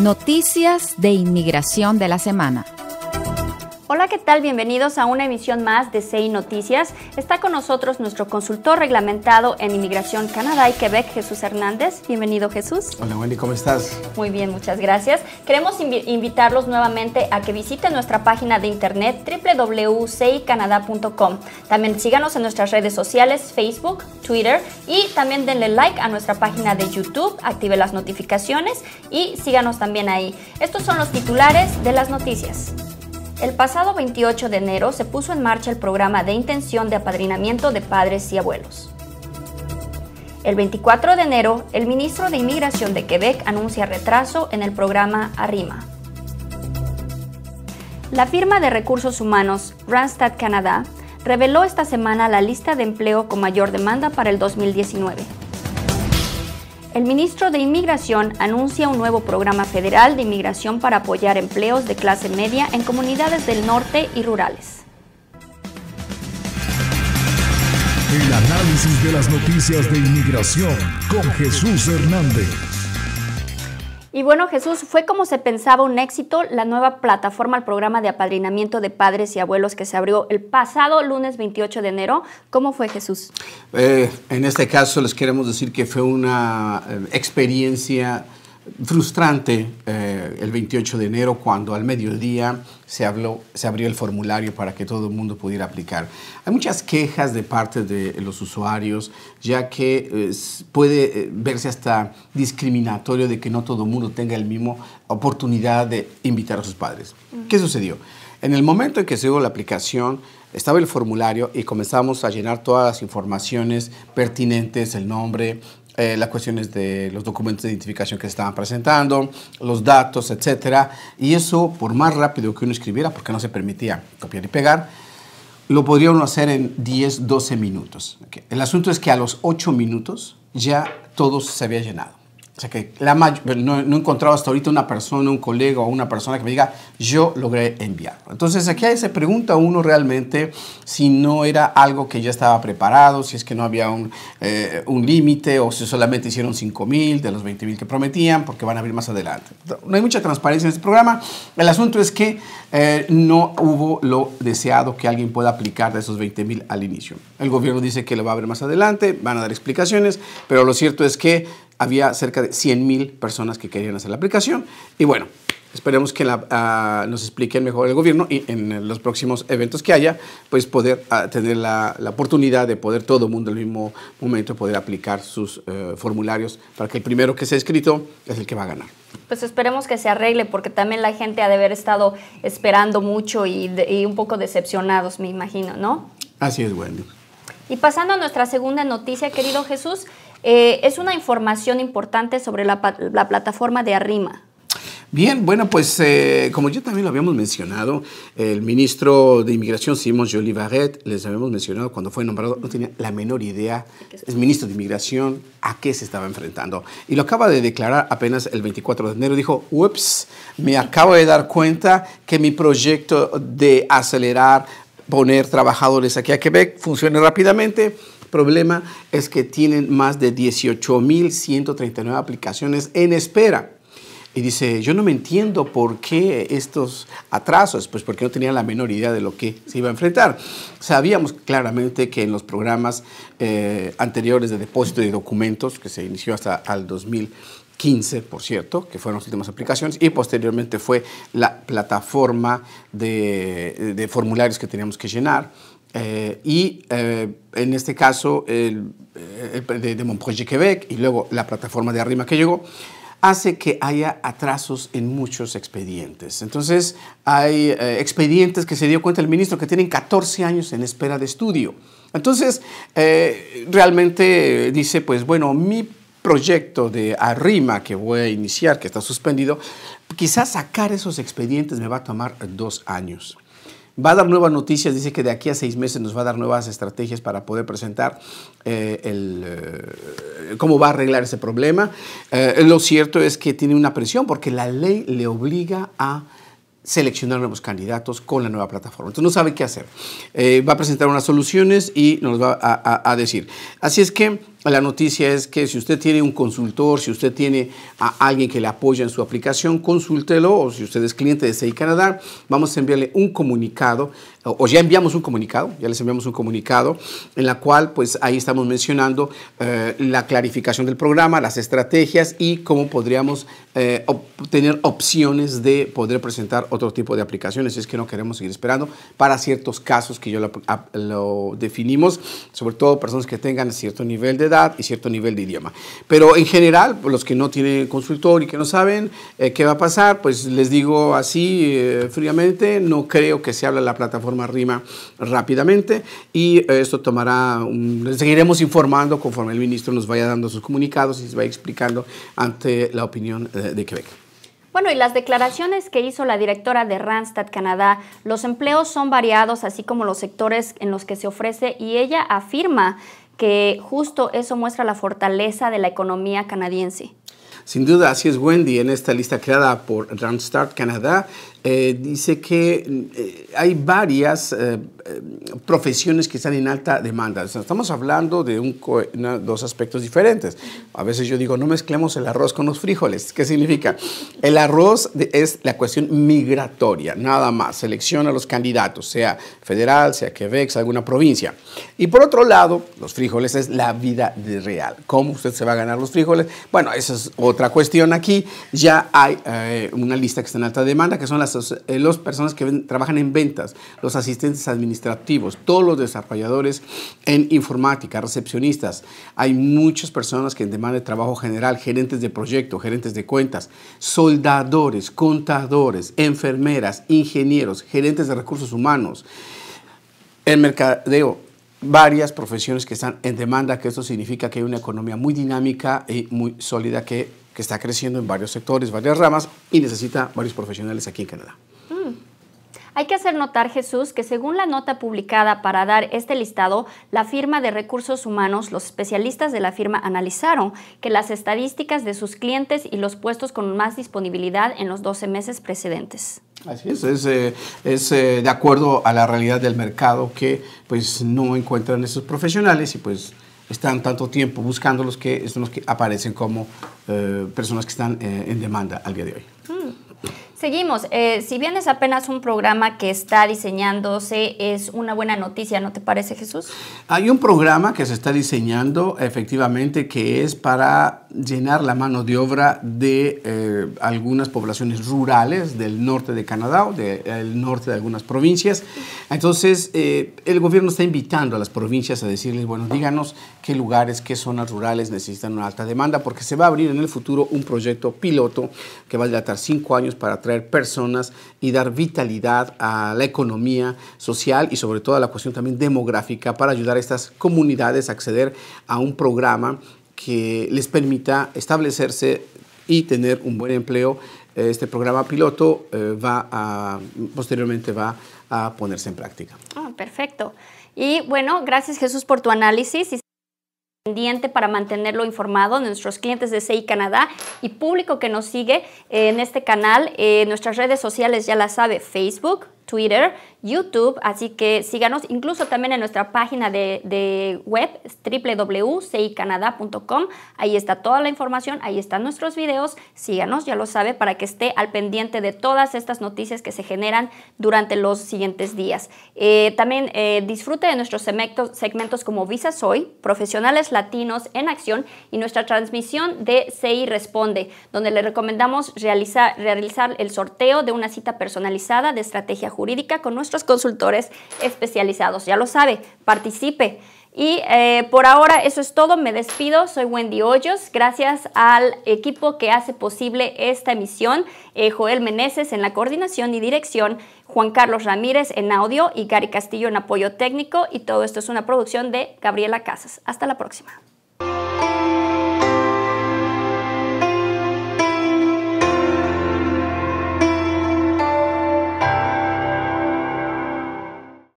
Noticias de Inmigración de la Semana. Hola, ¿qué tal? Bienvenidos a una emisión más de CI Noticias. Está con nosotros nuestro consultor reglamentado en Inmigración Canadá y Quebec, Jesús Hernández. Bienvenido, Jesús. Hola, Wendy, ¿cómo estás? Muy bien, muchas gracias. Queremos invitarlos nuevamente a que visiten nuestra página de internet www.cicanada.com. También síganos en nuestras redes sociales, Facebook, Twitter y también denle like a nuestra página de YouTube, active las notificaciones y síganos también ahí. Estos son los titulares de las noticias. El pasado 28 de enero se puso en marcha el programa de intención de apadrinamiento de padres y abuelos. El 24 de enero, el ministro de Inmigración de Quebec anuncia retraso en el programa ARRIMA. La firma de recursos humanos Randstad Canadá reveló esta semana la lista de empleo con mayor demanda para el 2019. El ministro de Inmigración anuncia un nuevo programa federal de inmigración para apoyar empleos de clase media en comunidades del norte y rurales. El análisis de las noticias de inmigración con Jesús Hernández. Y bueno, Jesús, fue como se pensaba un éxito la nueva plataforma al programa de apadrinamiento de padres y abuelos que se abrió el pasado lunes 28 de enero. ¿Cómo fue, Jesús? Eh, en este caso les queremos decir que fue una eh, experiencia frustrante eh, el 28 de enero cuando al mediodía se, habló, se abrió el formulario para que todo el mundo pudiera aplicar. Hay muchas quejas de parte de los usuarios, ya que eh, puede eh, verse hasta discriminatorio de que no todo el mundo tenga la misma oportunidad de invitar a sus padres. ¿Qué sucedió? En el momento en que se dio la aplicación, estaba el formulario y comenzamos a llenar todas las informaciones pertinentes, el nombre, eh, las cuestiones de los documentos de identificación que se estaban presentando, los datos, etc. Y eso, por más rápido que uno escribiera, porque no se permitía copiar y pegar, lo podría hacer en 10, 12 minutos. El asunto es que a los 8 minutos ya todo se había llenado. O sea que la no, he encontrado hasta ahorita una persona, un colega o una persona que me diga, yo logré enviarlo. Entonces aquí se pregunta uno realmente si no era algo que ya estaba preparado, si es que no había un, eh, límite o si solamente hicieron 5 mil de los 20 mil que prometían porque van a abrir más adelante. No hay mucha transparencia en este programa. El asunto es que eh, no hubo lo deseado que alguien pueda aplicar de esos 20 mil al inicio. El gobierno dice que lo va a abrir más adelante, van a dar explicaciones, pero lo cierto es que había cerca de mil personas que querían hacer la aplicación. Y bueno, esperemos que ah, nos expliquen mejor el gobierno y en los próximos eventos que haya, pues poder ah, tener la, oportunidad de poder todo el mundo el mismo momento poder aplicar sus eh, formularios para que el primero que se ha escrito es el que va a ganar. Pues esperemos que se arregle porque también la gente ha de haber estado esperando mucho y, y un poco decepcionados, me imagino, ¿no? Así es, bueno Y pasando a nuestra segunda noticia, querido Jesús, eh, es una información importante sobre la, plataforma de Arrima. Bien, bueno, pues eh, como yo también lo habíamos mencionado, el ministro de Inmigración, Simon Jolie les habíamos mencionado cuando fue nombrado, no tenía la menor idea, es ministro de Inmigración, a qué se estaba enfrentando. Y lo acaba de declarar apenas el 24 de enero. Dijo, ups, me acabo de dar cuenta que mi proyecto de acelerar, poner trabajadores aquí a Quebec funcione rápidamente problema es que tienen más de 18.139 aplicaciones en espera. Y dice, yo no me entiendo por qué estos atrasos, pues porque no tenían la menor idea de lo que se iba a enfrentar. Sabíamos claramente que en los programas eh, anteriores de depósito de documentos, que se inició hasta el 2015, por cierto, que fueron las últimas aplicaciones, y posteriormente fue la plataforma de, de formularios que teníamos que llenar, eh, y eh, en este caso el, eh, de, Montpellier, Quebec, y luego la plataforma de Arrima que llegó, hace que haya atrasos en muchos expedientes. Entonces, hay expedientes que se dio cuenta el ministro que tienen 14 años en espera de estudio. Entonces, realmente dice, pues bueno, mi proyecto de arrima que voy a iniciar, que está suspendido, quizás sacar esos expedientes me va a tomar dos años. Va a dar nuevas noticias, dice que de aquí a seis meses nos va a dar nuevas estrategias para poder presentar eh, el, eh, cómo va a arreglar ese problema. Eh, lo cierto es que tiene una presión porque la ley le obliga a seleccionar nuevos candidatos con la nueva plataforma. Entonces no sabe qué hacer. va a presentar unas soluciones y nos va a decir. Así es que la noticia es que si usted tiene un consultor, si usted tiene a alguien que le apoya en su aplicación, consúltelo o si usted es cliente de SEI Canadá, vamos a enviarle un comunicado o ya enviamos un comunicado, ya les enviamos un comunicado en la cual pues ahí estamos mencionando eh, la clarificación del programa, las estrategias y cómo podríamos tener eh, obtener opciones de poder presentar otro tipo de aplicaciones. Es que no queremos seguir esperando para ciertos casos que yo lo definimos, sobre todo personas que tengan cierto nivel de y cierto nivel de idioma. Pero en general, pues, los que no tienen consultor y que no saben eh, qué va a pasar, pues les digo así eh, fríamente, no creo que se hable la plataforma RIMA rápidamente y eh, esto tomará, seguiremos informando conforme el ministro nos vaya dando sus comunicados y se vaya explicando ante la opinión de Quebec. Bueno, y las declaraciones que hizo la directora de Randstad Canadá, los empleos son variados, así como los sectores en los que se ofrece, y ella afirma que justo eso muestra la fortaleza de la economía canadiense. Sin duda, así es Wendy en esta lista creada por Randstad Canadá. Eh, dice que eh, hay varias eh, profesiones que están en alta demanda. estamos hablando de un dos aspectos diferentes. A veces yo digo, no mezclemos el arroz con los frijoles. ¿Qué significa? El arroz es la cuestión migratoria, nada más. Selecciona los candidatos, sea federal, sea Quebec, sea alguna provincia. Y por otro lado, los frijoles es la vida real. ¿Cómo usted se va a ganar los frijoles? Bueno, esa es otra cuestión aquí. Ya hay una lista que está en alta demanda, que son las las eh, los personas que trabajan en ventas, los asistentes administrativos, todos los desarrolladores en informática, recepcionistas. Hay muchas personas que en demanda de trabajo general, gerentes de proyecto, gerentes de cuentas, soldadores, contadores, enfermeras, ingenieros, gerentes de recursos humanos, el mercadeo, varias profesiones que están en demanda, que esto significa que hay una economía muy dinámica y muy sólida que, que está creciendo en varios sectores, varias ramas y necesita varios profesionales aquí en Canadá. Mm. Hay que hacer notar, Jesús, que según la nota publicada para dar este listado, la firma de recursos humanos, los especialistas de la firma analizaron que las estadísticas de sus clientes y los puestos con más disponibilidad en los 12 meses precedentes. Así es, es, eh, eh, de acuerdo a la realidad del mercado que pues no encuentran esos profesionales y pues están tanto tiempo buscándolos que son los que aparecen como eh, personas que están en demanda al día de hoy. Mm. Seguimos. si bien es apenas un programa que está diseñándose, es una buena noticia, ¿no te parece, Jesús? Hay un programa que se está diseñando efectivamente que es para llenar la mano de obra de eh, algunas poblaciones rurales del norte de Canadá o del norte de algunas provincias. Entonces, eh, el gobierno está invitando a las provincias a decirles, bueno, díganos qué lugares, qué zonas rurales necesitan una alta demanda, porque se va a abrir en el futuro un proyecto piloto que va a durar cinco años para atraer personas y dar vitalidad a la economía social y sobre todo a la cuestión también demográfica para ayudar a estas comunidades a acceder a un programa que les permita establecerse y tener un buen empleo. Eh, este programa piloto eh, va a, posteriormente va a ponerse en práctica. Ah, perfecto. Y bueno, gracias Jesús por tu análisis y pendiente para mantenerlo informado nuestros clientes de CI Canadá y público que nos sigue en este canal. Eh, nuestras redes sociales ya las sabe, Facebook, Twitter, YouTube, así que síganos incluso también en nuestra página de, de web www.cicanada.com. Ahí está toda la información, ahí están nuestros videos. Síganos, ya lo sabe, para que esté al pendiente de todas estas noticias que se generan durante los siguientes días. Eh, también eh, disfrute de nuestros segmentos, como visas. Hoy Profesionales Latinos en Acción y nuestra transmisión de CI Responde, donde le recomendamos realizar, realizar el sorteo de una cita personalizada de estrategia jurídica jurídica con nuestros consultores especializados. Ya lo sabe, participe. Y eh, por ahora eso es todo, me despido, soy Wendy Hoyos, gracias al equipo que hace posible esta emisión, eh, Joel Meneses en la coordinación y dirección, Juan Carlos Ramírez en audio y Gary Castillo en apoyo técnico y todo esto es una producción de Gabriela Casas. Hasta la próxima.